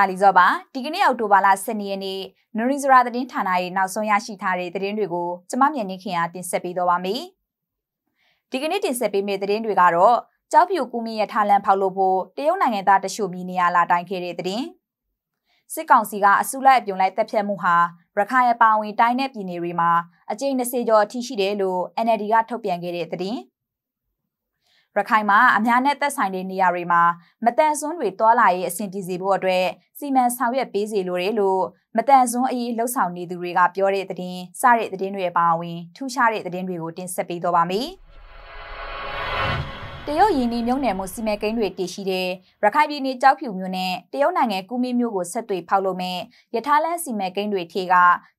တာလီဇော့ပါဒီကနေ့အောက်တိုဘာလ12ရက်နေ့နရီဇရာသတင်းဌာနရဲ့နောက်ဆုံးရရှိထားတဲ့သတင်းတွေကိုကျမမြန်နေခင်အားတင်ဆက်ပေးတော့ပါမယ်ဒီကနေ့တင်ဆက်ပေးမယ့်သတင်းတွေကတော့ကြောက်ပြူကူမီရထားလန်ဖောက်လို့ဖို့တရုတ်နိုင်ငံသားတချို့မီနေရလာတိုင်ခဲ့တဲ့သတင်းစစ်ကောင်စီကအစုလိုက်အပြုံလိုက်တပ်ဖြတ်မှုဟာရခိုင်အပါဝင်တိုင်းနဲ့ပြည်နယ်တွေမှာအကြိမ်20ကျော်အထိရှိတယ်လို့ NLD ကထုတ်ပြန်ခဲ့တဲ့သတင်းရခိုင်မှာအများနဲ့သက်ဆိုင်တဲ့နေရာတွေမှာမတန်ဆွန်းတွေတွာလာရေးအဆင်ပြေစေဖို့အတွက်စီမံဆောင်ရွက်ပေးစီလိုတယ်လို့မတန်ဆွန်းအရေးလှုပ်ဆောင်နေသူတွေကပြောတဲ့သတင်းစတဲ့သတင်းတွေအပါအဝင်ထူးခြားတဲ့သတင်းတွေကိုတင်ဆက်ပေးတော့ပါမယ်။တရုတ်ရင်းနှီးမြုပ်နှံမှုစီမံကိန်းတွေတည်ရှိတဲ့ရခိုင်ပြည်နယ်ကြောက်ဖြူမြို့နယ်တရုတ်နိုင်ငံကူမင်းမြို့ကိုဆက်သွယ်ဖောက်လုပ်မဲ့ရထားလမ်းစီမံကိန်းတွေထေက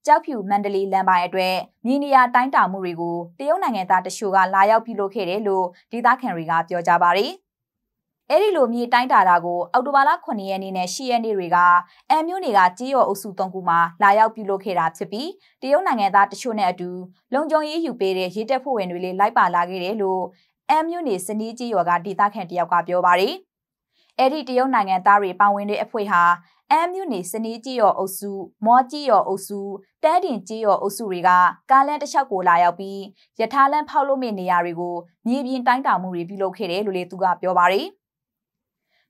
ကြောက်ဖြူမန္တလေးလမ်းပိုင်းအတွက်မြေနေရာတိုင်းတာမှုတွေကိုတရုတ်နိုင်ငံသားတချို့ကလာရောက်ပြုလုပ်ခဲ့တယ်လို့ဒေသခံတွေကပြောကြပါတယ်။အဲဒီလိုမြေတိုင်းတာတာကိုအော်တိုဘာလ9ရက်နေ့နဲ့10ရက်နေ့တွေကအမ်မျိုးတွေကကြေးရော်အုပ်စု၃ခုမှာလာရောက်ပြုလုပ်ခဲ့တာဖြစ်ပြီးတရုတ်နိုင်ငံသားတချို့နဲ့အတူလုံခြုံရေးယူပေးတဲ့ရေးတပ်ဖွဲ့ဝင်တွေလည်းလိုက်ပါလာခဲ့တယ်လို့အမ်မြူနီစနီးကြီးရွာကဒေသခံတယောက်ကပြောပါရီအဲ့ဒီတရုတ်နိုင်ငံသားတွေပါဝင်တဲ့အဖွဲ့ဟာအမ်မြူနီစနီးကြီးရွာအုပ်စု မော်ကြီးရွာအုပ်စုတဲတင်ကြီးရွာအုပ်စုတွေကကားလမ်းတစ်လျှောက်ကိုလာရောက်ပြီးယထာလမ်းဖောက်လို့မယ့်နေရာတွေကိုမြေပြင်တိုင်းတာမှုတွေပြုလုပ်ခဲ့တယ်လို့လည်းသူကပြောပါရီ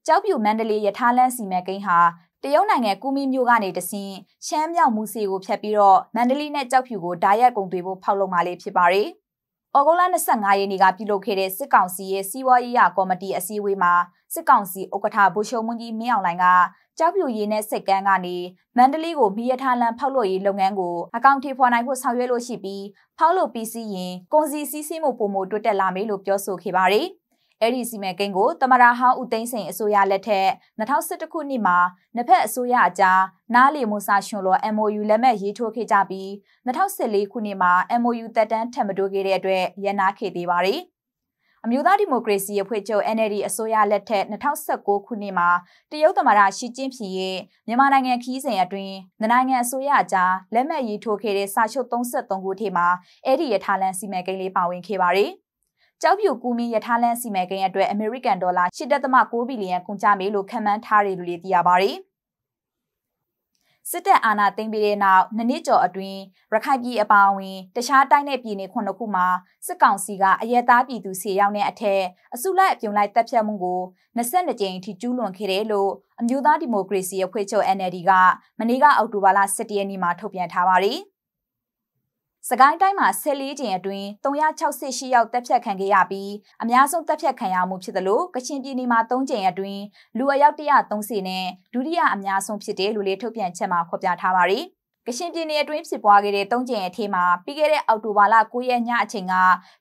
ကျောက်ပြူမန္တလေးယထာလမ်းစီမံကိန်းဟာတရုတ်နိုင်ငံကူမီမြို့ကနေတဆင်းရှမ်းမြောက်မူစီကိုဖြတ်ပြီးတော့မန္တလေးနဲ့ကြောက်ဖြူကိုဓာတ်ရိုက်ကုန်သွေးဖို့ဖောက်လုပ်မှလေးဖြစ်ပါရယ်ဩဂုတ်လ25ရက်နေ့ကပြုလုပ်ခဲ့တဲ့စစ်ကောင်စီရဲ့စီးပွားရေးရာကော်မတီအစည်းအဝေးမှာစစ်ကောင်စီဥက္ကဋ္ဌဗိုလ်ချုပ်မွန်းကြီးမင်းအောင်လှိုင်ကကြောက်ပြူရည်နဲ့စစ်ကမ်းကနေမန္တလေးကိုမိရထားလန်ဖောက်လို့ရေးလုပ်ငန်းကိုအကောင့်ထေဖွာနိုင်ဖို့ဆောင်ရွက်လို့ရှိပြီးဖောက်လို့ပြီးစီးရင်ကုန်စည်စည်းစိမ်မှုပုံမှုတွတ်တက်လာမယ်လို့ပြောဆိုခဲ့ပါတယ်။အဲ့ဒီစီမံကိန်းကိုတမရဟောင်းဦးသိန်းစိန်အစိုးရလက်ထက်2011ခုနှစ်မှာနှစ်ဖက်အစိုးရအကြားနားလီမူစာရှင်လော MOU လက်မှတ်ရေးထိုးခဲ့ကြပြီး2014ခုနှစ်မှာ MOU သက်တမ်းထပ်မတိုးခဲ့တဲ့အတွက်ရန်နာခဲ့သေးပါတယ်။အမျိုးသားဒီမိုကရေစီအဖွဲ့ချုပ် NLD အစိုးရလက်ထက်2019ခုနှစ်မှာတရုတ်သမ္မတရှီကျင်းဖျင်ရဲ့မြန်မာနိုင်ငံခီးစဉ်အတွင်းနိုင်ငံအစိုးရအကြားလက်မှတ်ရေးထိုးခဲ့တဲ့စာချုပ်33ခုထဲမှာအဲ့ဒီရထားလန်စီမံကိန်းလေးပါဝင်ခဲ့ပါတယ်။ကြောက်ပြူကူမီရထားလမ်းစီမံကိန်းအတွက်အမေရိကန်ဒေါ်လာ8.6ဘီလီယံကုန်ကျမယ်လို့ခန့်မှန်းထားတယ်လို့လည်းသိရပါဗျ။စစ်တပ်အာဏာသိမ်းပြီးတဲ့နောက်နှစ်နှစ်ကျော်အတွင်းရခိုင်ပြည်အပါအဝင်တခြားတိုင်းနဲ့ပြည်နယ်ခုနှစ်ခုမှာစစ်ကောင်စီကအရဲသားပြည်သူစီရောက်တဲ့အထက်အစုလိုက်အပြုံလိုက်တပ်ဖြတ်မှုကို22ကြိမ်အထိကျူးလွန်ခဲ့တယ်လို့အမျိုးသားဒီမိုကရေစီအဖွဲ့ချုပ် NLD ကမနေ့ကအောက်တိုဘာလ17ရက်နေ့မှာထုတ်ပြန်ထားပါတယ်။စကိုင်းတိုင်းမှာ14ကြိမ်အတွင်း368ရောက်တပ်ဖြတ်ခံခဲ့ရပြီးအများဆုံးတပ်ဖြတ်ခံရမှုဖြစ်သလိုကချင်ပြည်နယ်မှာ3ကြိမ်အတွင်းလူအယောက်130နဲ့ဒုတိယအများဆုံးဖြစ်တယ်လို့လည်းထုတ်ပြန်ချက်မှာဖော်ပြထားပါတယ်။ကရှင်ပြည်နယ်အတွင်းဖြစ်ပွားခဲ့တဲ့၃ကြိမ်အထိမှာပြီးခဲ့တဲ့အောက်တိုဘာလ9ရက်ညအချိန်က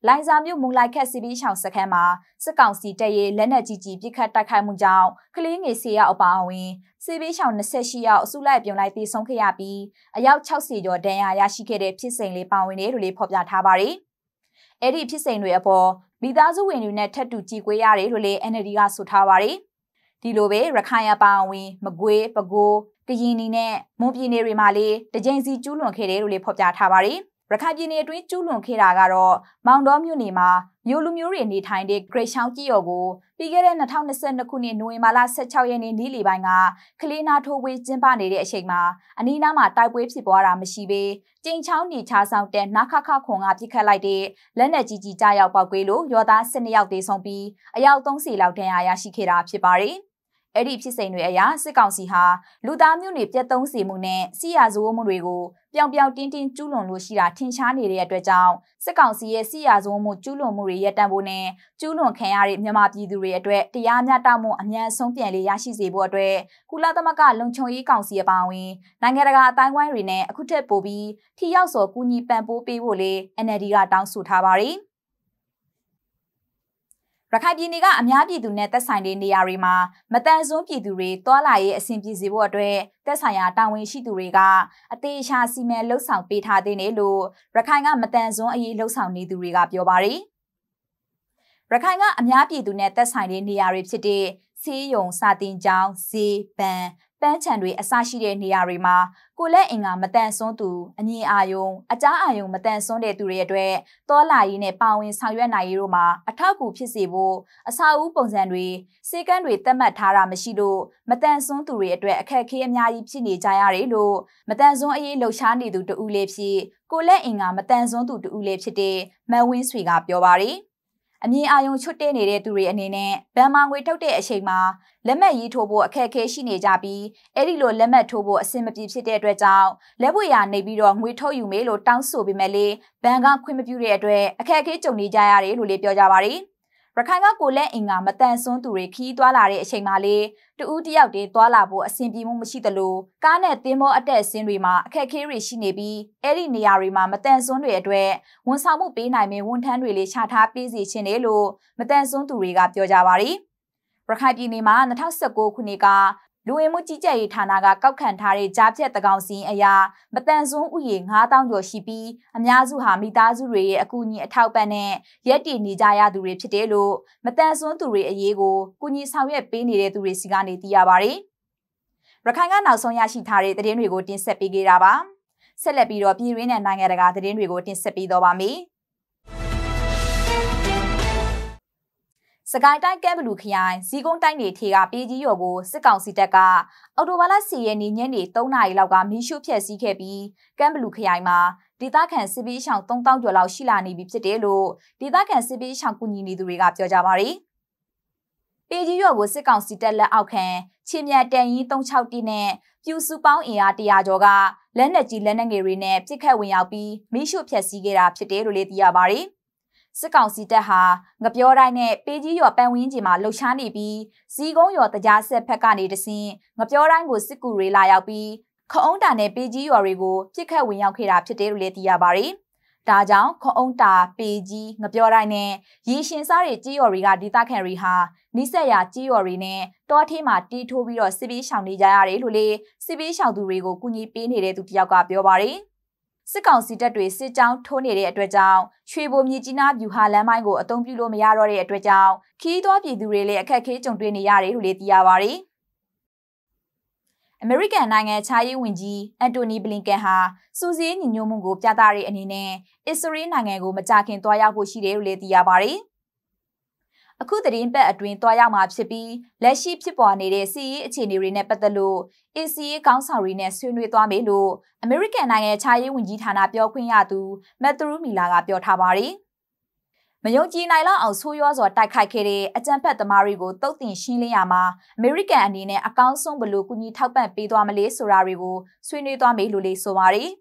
လိုင်ဇာမြို့မူလိုက်ခက်စီပီးရှောင်စခန်းမှာစစ်ကောင်စီတပ်ရဲ့လက်နက်ကြီးကြီးပစ်ခတ်တိုက်ခိုက်မှုကြောင့်ကလေးငယ်၁၀ယောက်အပါအဝင်စီပီးရှောင်28ယောက်အစုလိုက်ပြုံလိုက်သေဆုံးခဲ့ရပြီးအယောက်60ကျော်ဒဏ်ရာရရှိခဲ့တဲ့ဖြစ်စဉ်လေးပါဝင်တယ်လို့လည်းဖော်ပြထားပါတယ်။အဲ့ဒီဖြစ်စဉ်တွေအပေါ်မိသားစုဝင်တွေနဲ့ထပ်တူကြည်ကွေးရတယ်လို့လည်း NLD ကဆိုထားပါတယ်။ဒီလိုပဲရခိုင်အပါအဝင် မကွေးပဲခူးကရင်နီနဲ့မွန်ပြည်နယ်တွေမှာလည်းတကြိမ်စီကျူးလွန်ခဲ့တယ်လို့လည်းဖော်ပြထားပါတယ်ရခိုင်ပြည်နယ်အတွင်းကျူးလွန်ခဲ့တာကတော့မောင်တော်မြို့နယ်မှာမြို့လူမျိုးတွေနေထိုင်တဲ့ဂရိတ်ရှောင်းကြီးရော်ကိုပြီးခဲ့တဲ့2022ခုနှစ်နိုဝင်ဘာလ16ရက်နေ့နေ့လယ်ပိုင်းကကလေးနာထိုးဝေးကျင်းပနေတဲ့အချိန်မှာအနီးနားမှာတိုက်ပွဲဖြစ်ပွားတာမရှိဘဲကျင်းချောင်းနေချာဆောင်တဲ့နာခခခွန်ကပြစ်ခတ်လိုက်တဲ့လက်နက်ကြီးကြီးကြားရောက်ပောက်ကွေးလို့ရော်သား12ယောက်သေဆုံးပြီးအယောက်30လောက်ဒဏ်ရာရရှိခဲ့တာဖြစ်ပါတယ်။အဲ့ဒီဖြစ်စဉ်တွေအရစစ်ကောင်စီဟာလူသားမျိုးတွေပြတ်သုံးစေမှုနဲ့စီရဇိုးမှုတွေကိုပျောင်ပျောင်တင်းတင်းကျူးလွန်လို့ရှိတာထင်ရှားနေတဲ့အတွက်ကြောင့်စစ်ကောင်စီရဲ့စီရဇိုးမှုကျူးလွန်မှုတွေရပ်တန့်ဖို့နဲ့ကျူးလွန်ခံရတဲ့မြန်မာပြည်သူတွေအတွက်တရားမျှတမှုအမြန်ဆုံးပြန်လည်ရရှိစေဖို့အတွက်ကုလသမဂ္ဂလုံခြုံရေးကောင်စီအပါအဝင်နိုင်ငံတကာအတိုင်းဝိုင်းတွေနဲ့အခုထက်ပိုပြီးထိရောက်စွာကူညီပံ့ပိုးပေးဖို့လေ NLD ကတောင်းဆိုထားပါတယ်။ရခိုင်ပြည်နယ်ကအများပြည်သူနဲ့သက်ဆိုင်တဲ့နေရာတွေမှာမတန်ဆွမ်းပြည်သူတွေတွာလာရေးအဆင်ပြေစေဖို့အတွက်သက်ဆိုင်ရာတာဝန်ရှိသူတွေကအသေးအချာစီမံလှုပ်ဆောင်ပေးထားတဲ့နယ်လို့ရခိုင်ကမတန်ဆွမ်းအရေးလှုပ်ဆောင်နေသူတွေကပြောပါရယ်ရခိုင်ကအများပြည်သူနဲ့သက်ဆိုင်တဲ့နေရာတွေဖြစ်တဲ့ဆေးရုံစာတင်ကျောင်းဈေးပန်းပန်းချံတွေအစရှိတဲ့နေရာတွေမှာကိုလက်အင်ကမတန်ဆွန်းသူအငြင်းအာယုံအကြားအာယုံ မတန်ဆွန်းတဲ့သူတွေအတွက်တောလာရေးနဲ့ပါဝင်ဆောင်ရွက်နိုင်ရေးတို့မှာအထောက်အကူဖြစ်စေဖို့အစာအုပ်ပုံစံတွေစေကန်းတွေသတ်မှတ်ထားတာမရှိလို့မတန်ဆွန်းသူတွေအတွက်အခက်အခဲအများကြီးဖြစ်နေကြရတယ်လို့မတန်ဆွန်းအရေးလှုပ်ရှားနေသူတူဦးလေးဖြစ်ကိုလက်အင်ကမတန်ဆွန်းသူတူဦးလေးဖြစ်တဲ့မန်ဝင်းဆွေကပြောပါတယ်။အမြင်အာရုံချွတ်တဲ့နေတဲ့သူတွေအနေနဲ့ဗန်မာငွေထုတ်တဲ့အချိန်မှာလက်မှတ်ရေးထိုးဖို့အခက်အခဲရှိနေကြပြီးအဲ့ဒီလိုလက်မှတ်ထိုးဖို့အဆင်မပြေဖြစ်တဲ့အတွက်ကြောင့်လက်ဝတ်ရာနေပြီးတော့ငွေထုတ်ယူမေးလို့တောင်းဆိုပေမဲ့လေဘဏ်ကခွင့်မပြုတဲ့အတွက်အခက်အခဲကြုံနေကြရတယ်လို့လည်းပြောကြပါရယ်။ရခိုင်ကကိုလက်အင်ကမတန်ဆွမ်းသူတွေခီးသွားလာတဲ့အချိန်မှာလေတူးတယောက်တည်းသွားလာဖို့အဆင်ပြေမှုမရှိသလိုကားနဲ့သင်္ဘောအတက်အဆင်းတွေမှာအခက်အခဲတွေရှိနေပြီးအဲ့ဒီနေရာတွေမှာမတန်ဆွမ်းတွေအတွက်ဝန်ဆောင်မှုပေးနိုင်မယ့်ဝန်ထမ်းတွေလေးချထားပေးစီခြင်းတယ်လို့မတန်ဆွမ်းသူတွေကပြောကြပါရီရခိုင်ပြည်နယ်မှာ2019ခုနှစ်ကလူဝင်မှုကြီးကြပ်ရေးဌာနကကောက်ခံထားတဲ့ကြားဖြတ်တကောင်စီအရာ မတန်ဆွမ်းဥယေ9000ကျော်ရှိပြီးအများစုဟာမိသားစုတွေရဲ့အကူအညီအထောက်ပံ့နဲ့ရက်တည်နေကြရသူတွေဖြစ်တယ်လို့မတန်ဆွမ်းသူတွေအရေးကိုကုညီဆောင်ရွက်ပေးနေတဲ့သူတွေစီကနေသိရပါတယ်။ရခိုင်ကနောက်ဆုံးရရှိထားတဲ့သတင်းတွေကိုတင်ဆက်ပေးခဲ့တာပါ။ဆက်လက်ပြီးတော့ပြည်တွင်းနဲ့နိုင်ငံတကာသတင်းတွေကိုတင်ဆက်ပေးတော့ပါမယ်။စကိုင်းတိုင်းကဲဘလူခရိုင်ဇီကုန်းတိုင်းနေထေကပြည်ကြီးရော်ကိုစစ်ကောင်စီတပ်ကအော်တိုဘားလ10ရက်နေ့ညနေ3နာရီလောက်ကမီးရှို့ဖျက်ဆီးခဲ့ပြီးကဲဘလူခရိုင်မှာဒေသခံစစ်ပေးရှောင်3000ကျော်လောက်ရှိလာနေပြီဖြစ်တယ်လို့ဒေသခံစစ်ပေးရှောင်ကူညီနေသူတွေကပြောကြပါတယ်။ပြည်ကြီးရော်ကိုစစ်ကောင်စီတပ်လက်အောက်ခံချင်းမြတ်တန်ရင်36တီနဲ့ပြူစုပေါင်းအင်အား100ကျော်ကလက်နက်ကြီးလက်နက်ငယ်တွေနဲ့ပစ်ခတ်ဝင်ရောက်ပြီးမီးရှို့ဖျက်ဆီးခဲ့တာဖြစ်တယ်လို့လည်းသိရပါတယ်။စစ်ကောင်စီတပ်ဟာငပြောတိုင်းနဲ့ပေးကြီးရွာပန်ဝင်းကြီးမှာလှုပ်ရှားနေပြီးစီကုန်းရွာတကြားဆက်ဖက်ကနေတဆင်းငပြောတိုင်းကိုစစ်ကူတွေလာရောက်ပြီးခအုံးတာနဲ့ပေးကြီးရွာတွေကိုပြစ်ခတ်ဝင်ရောက်ခဲ့တာဖြစ်တယ်လို့လည်းသိရပါတယ်။ဒါကြောင့်ခအုံးတာပေကြီးငပြောတိုင်းနဲ့ရေရှင်စားတွေကြေးရော်တွေကဒေသခံတွေဟာနိဆက်ရာကြေးရော်တွေနဲ့တောထင်းမှာတီးထိုးပြီးတော့စစ်ပေးရှောင်နေကြရတယ်လို့လေစစ်ပေးရှောင်သူတွေကိုကူညီပေးနေတဲ့သူတယောက်ကပြောပါတယ်။စစ်ကောင်စီတပ်တွေစစ်ကြောင်းထိုးနေတဲ့အတွက်ကြောင့်ရွှေဘိုမြကြီးနားဗျူဟာလမ်းမိုင်းကိုအသုံးပြုလို့မရတော့တဲ့အတွက်ကြောင့်ခီးသွွားပြည်သူတွေလည်းအခက်အခဲကြုံတွေ့နေရတယ်လို့လည်းသိရပါဗျ။အမေရိကန်နိုင်ငံခြားရေးဝန်ကြီးအန်တိုနီဘလင်ကန်ဟာစူးစီးညညမှုကိုပြသတဲ့အနေနဲ့အစ္စရေးနိုင်ငံကိုမကြာခင်သွားရောက်ဖို့ရှိတယ်လို့လည်းသိရပါဗျ။အခုသတင်းပတ်အတွင်းတွားရောက်မှာဖြစ်ပြီးလက်ရှိဖြစ်ပေါ်နေတဲ့စီးရီးအခြေအနေတွေနဲ့ပတ်သက်လို့ ACA ကောင်းဆောင်တွေနဲ့ဆွေးနွေးသွားမယ်လို့အမေရိကန်နိုင်ငံခြားရေးဝန်ကြီးဌာနပြောခွင့်ရသူမက်သရူမီလာကပြောထားပါတယ်။မယုံကြည်နိုင်လောက်အောင်ဆိုးရွားစွာတိုက်ခိုက်ခဲ့တဲ့အကြမ်းဖက်သမားတွေကိုတုတ်တင်ရှင်းလင်းရမှာအမေရိကန်အနေနဲ့အကောင်းဆုံးဘလို့ကူညီထောက်ပံ့ပေးသွားမလဲဆိုတာတွေကိုဆွေးနွေးသွားမယ်လို့လည်းဆိုပါတယ်။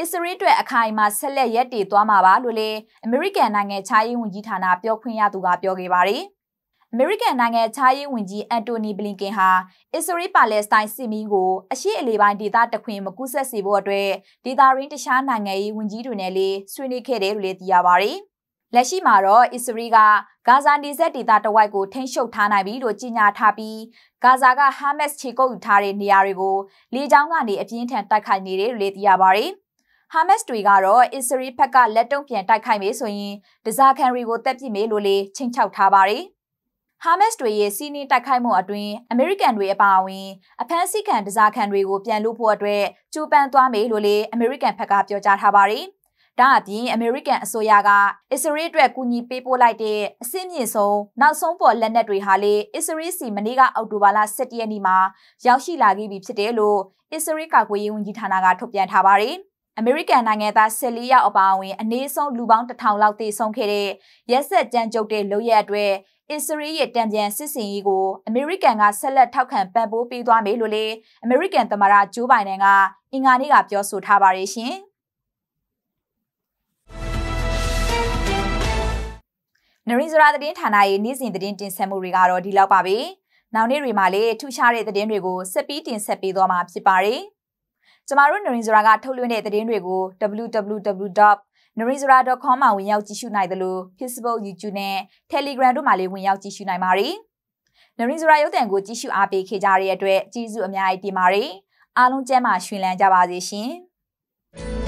အစ္စရေးအတွက်အခိုင်အမာဆက်လက်ရပ်တည်သွားမှာပါလို့လည်းအမေရိကန်နိုင်ငံခြားရေးဝန်ကြီးဌာနပြောခွင့်ရသူကပြောခဲ့ပါတယ်။အမေရိကန်နိုင်ငံခြားရေးဝန်ကြီးအန်တိုနီဘလင်ကင်ဟာအစ္စရေးပါလက်စတိုင်းစစ်မီးကိုအရှေ့အလယ်ပိုင်းဒေသတခွင်မကူးစက်စေဖို့အတွက်ဒေသရင်းတခြားနိုင်ငံရေးဝန်ကြီးတွေနဲ့လည်းဆွေးနွေးခဲ့တယ်လို့လည်းသိရပါတယ်။လက်ရှိမှာတော့အစ္စရေးကဂါဇာဒေသဒေသတဝိုက်ကိုထိန်းချုပ်ထားနိုင်ပြီလို့ကြေညာထားပြီးဂါဇာကဟာမက်စ်ခြေကုပ်ယူထားတဲ့နေရာတွေကိုလေကြောင်းကနေအပြင်းထန်တိုက်ခိုက်နေတယ်လို့လည်းသိရပါတယ်။ဟာမက်စ်တွေကတော့အစ္စရေးဘက်ကလက်တုံ့ပြန်တိုက်ခိုက်မယ်ဆိုရင်ဒဇာခံတွေကိုတပ်ပစ်မယ်လို့လည်းချိန်ချောက်ထားပါတယ်။ဟာမက်စ်တွေရဲ့စီးနင်းတိုက်ခိုက်မှုအတွင်းအမေရိကန်တွေအပါအဝင်အဖမ်းဆီးခံဒဇာခံတွေကိုပြန်လွတ်ဖို့အတွက်ကြိုးပမ်းသွားမယ်လို့လည်းအမေရိကန်ဘက်ကပြောကြားထားပါတယ်။ဒါအပြင်အမေရိကန်အစိုးရကအစ္စရေးအတွက်ကူညီပေးပို့လိုက်တဲ့အစင်းမြင့်ဆုံးနောက်ဆုံးပေါ်လက်နက်တွေဟာလေအစ္စရေးစီမနေ့ကအောက်တိုဘာလ17ရက်နေ့မှာရောက်ရှိလာခဲ့ပြီဖြစ်တယ်လို့အစ္စရေးကာကွယ်ရေးဝန်ကြီးဌာနကထုတ်ပြန်ထားပါတယ်။အမေရိကန်နိုင်ငံသား14ယောက်အပါအဝင်အနည်းဆုံးလူပေါင်း1000လောက်သေဆုံးခဲ့တဲ့ရက်ဆက်ကြမ်းကြုတ်တဲ့လုပ်ရက်အတွက်အစ္စရေးရဲ့တံပြန်စစ်စင်ရေးကိုအမေရိကန်ကဆက်လက်ထောက်ခံပံ့ပိုးပေးသွားမယ်လို့လေအမေရိကန်သမ္မတဂျိုးဘိုင်ဒန်ကအင်္ဂါနေ့ကပြောဆိုထားပါတယ်ရှင်။နရင်းစရာသတင်းဌာနရဲ့နေ့စဉ်သတင်းတင်ဆက်မှုတွေကတော့ဒီလောက်ပါပဲ။နောက်နေ့တွေမှာလည်းထူးခြားတဲ့သတင်းတွေကိုဆက်ပြီးတင်ဆက်ပေးသွားမှာဖြစ်ပါတယ်။ကျမတို့ Narinzora ကထုတ်လွှင့်တဲ့သတင်းတွေကို www.narinzora.com မှာဝင်ရောက်ကြည့်ရှုနိုင်သလို Facebook, YouTube နဲ့ Telegram တို့မှာလည်းဝင်ရောက်ကြည့်ရှုနိုင်ပါတယ်။ Narinzora ရုပ်သံကိုကြည့်ရှုအားပေးခဲ့ကြတဲ့အတွက်ကျေးဇူးအများကြီးတင်ပါတယ်။အားလုံးကျန်းမာရှင်လန်းကြပါစေရှင်။